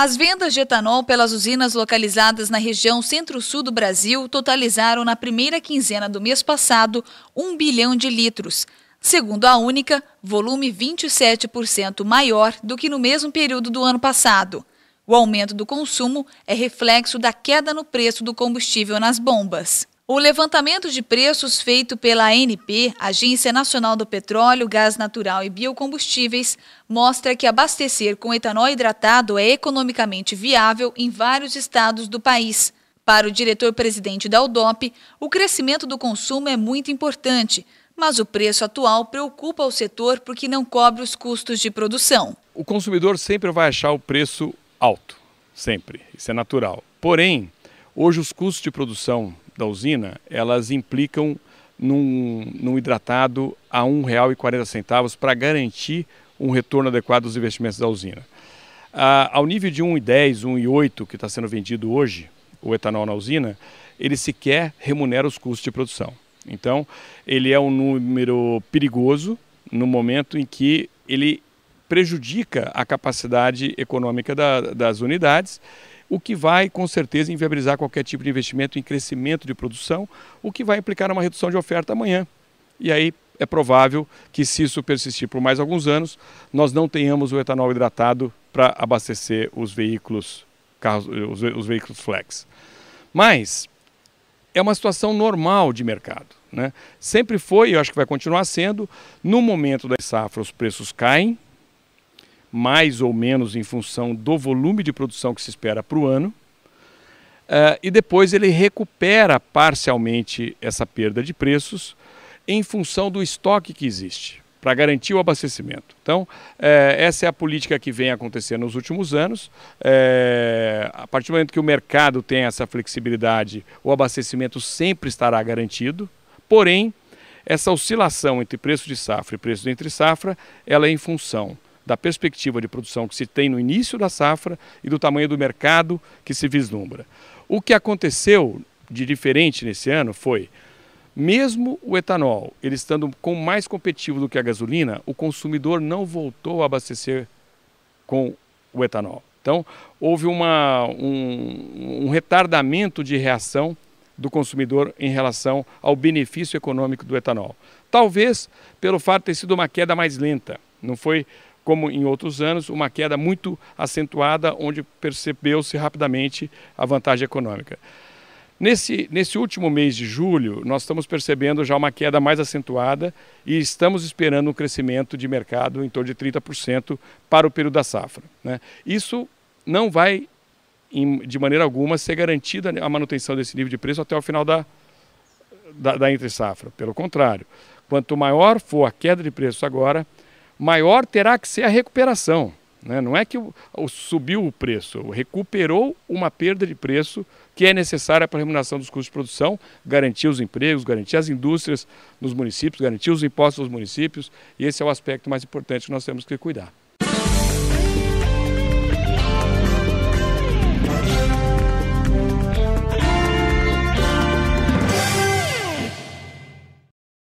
As vendas de etanol pelas usinas localizadas na região centro-sul do Brasil totalizaram na primeira quinzena do mês passado 1 bilhão de litros. Segundo a Única, volume 27% maior do que no mesmo período do ano passado. O aumento do consumo é reflexo da queda no preço do combustível nas bombas. O levantamento de preços feito pela ANP, Agência Nacional do Petróleo, Gás Natural e Biocombustíveis, mostra que abastecer com etanol hidratado é economicamente viável em vários estados do país. Para o diretor-presidente da UDOP, o crescimento do consumo é muito importante, mas o preço atual preocupa o setor porque não cobre os custos de produção. O consumidor sempre vai achar o preço alto, sempre, isso é natural. Porém, hoje os custos de produção da usina, elas implicam num, num hidratado a R$ 1,40 para garantir um retorno adequado dos investimentos da usina. Ah, ao nível de 1,10, 1,8 que está sendo vendido hoje, o etanol na usina, ele sequer remunera os custos de produção. Então, ele é um número perigoso no momento em que ele prejudica a capacidade econômica da, das unidades, o que vai, com certeza, inviabilizar qualquer tipo de investimento em crescimento de produção, o que vai implicar uma redução de oferta amanhã. E aí é provável que, se isso persistir por mais alguns anos, nós não tenhamos o etanol hidratado para abastecer os veículos, carros, os, os veículos flex. Mas é uma situação normal de mercado. Né? Sempre foi, e eu acho que vai continuar sendo, no momento da safra os preços caem, mais ou menos em função do volume de produção que se espera para o ano. Uh, e depois ele recupera parcialmente essa perda de preços em função do estoque que existe, para garantir o abastecimento. Então, uh, essa é a política que vem acontecendo nos últimos anos. Uh, a partir do momento que o mercado tem essa flexibilidade, o abastecimento sempre estará garantido, porém, essa oscilação entre preço de safra e preço entre safra, ela é em função da perspectiva de produção que se tem no início da safra e do tamanho do mercado que se vislumbra. O que aconteceu de diferente nesse ano foi, mesmo o etanol, ele estando com mais competitivo do que a gasolina, o consumidor não voltou a abastecer com o etanol. Então, houve uma, um, um retardamento de reação do consumidor em relação ao benefício econômico do etanol. Talvez pelo fato de ter sido uma queda mais lenta. Não foi como em outros anos, uma queda muito acentuada, onde percebeu-se rapidamente a vantagem econômica. Nesse, nesse último mês de julho, nós estamos percebendo já uma queda mais acentuada e estamos esperando um crescimento de mercado em torno de 30% para o período da safra. Né? Isso não vai, de maneira alguma, ser garantida a manutenção desse nível de preço até o final da, da, da entre-safra. Pelo contrário, quanto maior for a queda de preço agora, maior terá que ser a recuperação. Né? Não é que o, o, subiu o preço, recuperou uma perda de preço que é necessária para a remuneração dos custos de produção, garantir os empregos, garantir as indústrias nos municípios, garantir os impostos aos municípios, e esse é o aspecto mais importante que nós temos que cuidar.